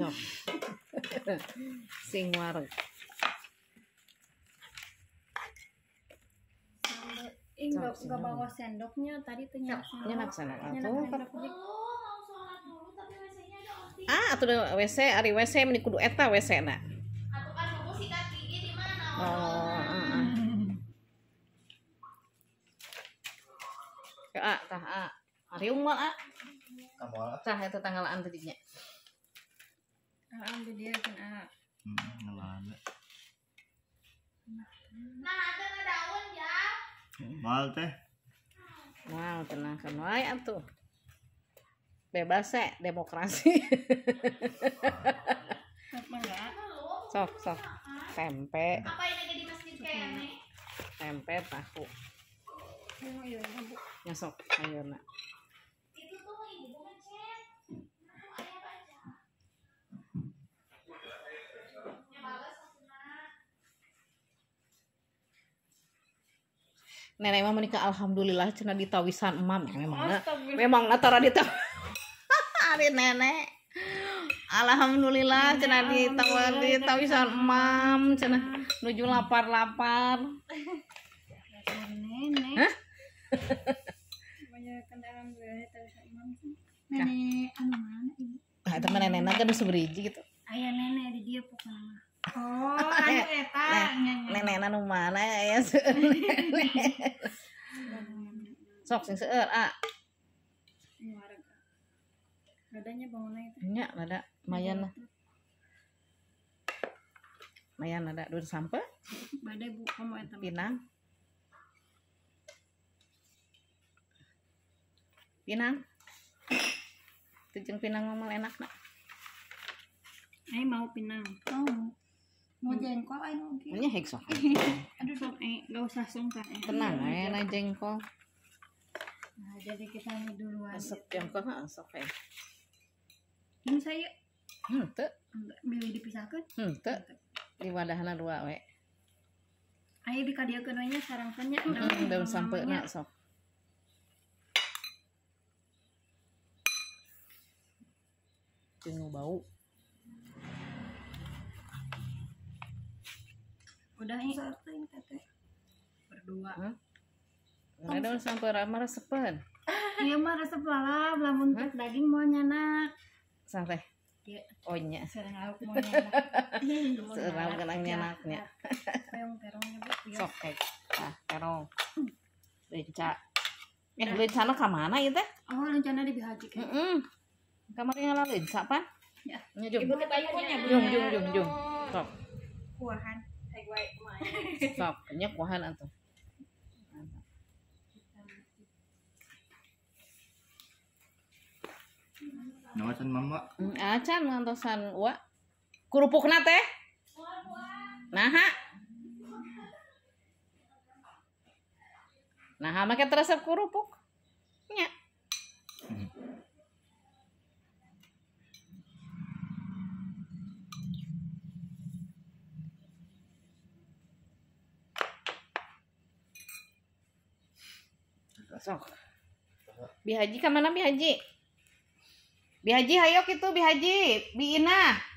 No. Sing warung. enggak, enggak bawa sendoknya tadi tuh nyenak sana kan. oh, ah atau wc ari wc meni eta wc na oh ah ah, ya, ah tah ah ari ah kamu tanggalan Kan, hmm, nah, ya? Wow, dia kan Mal teh. Mal tenangkan wae atuh. Bebas se demokrasi. sok sok tempe. Apa yang ada Tempe oh, iya, iya, nenek emang menikah alhamdulillah cina ditawisan emam ya memang na, memang natara ditaw hari nenek alhamdulillah cina ya ditaw ya ditawisan emam cina nuju lapar lapar nenek Hah? banyak kendaraan gue tawisan emam nenek anu mana ini nah, ah nenek kan seberiji gitu Oh, anu mana ya Sok sing seueur, ah Nadanya bangunnya Nya, nada mayan lah. Mayan nada dur sampe. Badai bu kamu eta. Ya, pinang. Pinang. tujuh pinang ngomong enak nak. ini mau pinang. Oh mau jengkol ayo nugi ini hexo aduh dong eh gak usah sungkan eh tenang eh naik jengkol nah jadi kita ini duluan asap jengkol nggak asap eh ini saya hmm tuh milih dipisahkan hmm tuh di wadahna dua we ayo dikadiakan wanya sarang penyak hmm, daun nah, hmm, sampai nak sok Jangan bau. udah ini berdua huh? Ada sampai ramah resepan. Iya mah resep lalap, lamun huh? daging mau nyana. Sampai. Iya. Oh nya. mau nyana. kenang nyanaknya. Terong terongnya iya. Sok kek. Eh. Nah, terong. Lenca. Hmm. Eh, lencana ke mana itu? Oh, lencana di Bihaji kan. Heeh. Kamar yang lalu lenca pan? Ya. Ibu ketanya punya. Jom jom jom jom. Sok. Kuahan. Stop, nya kuahan atau? Nawasan mama. Hmm, Acan ah, ngantosan wa. Kurupukna teh. Naha. Naha make teresep kurupuk. Nyak. sok Bi Haji kemana Bi Haji Bi Haji hayo gitu Bi Haji Bi Ina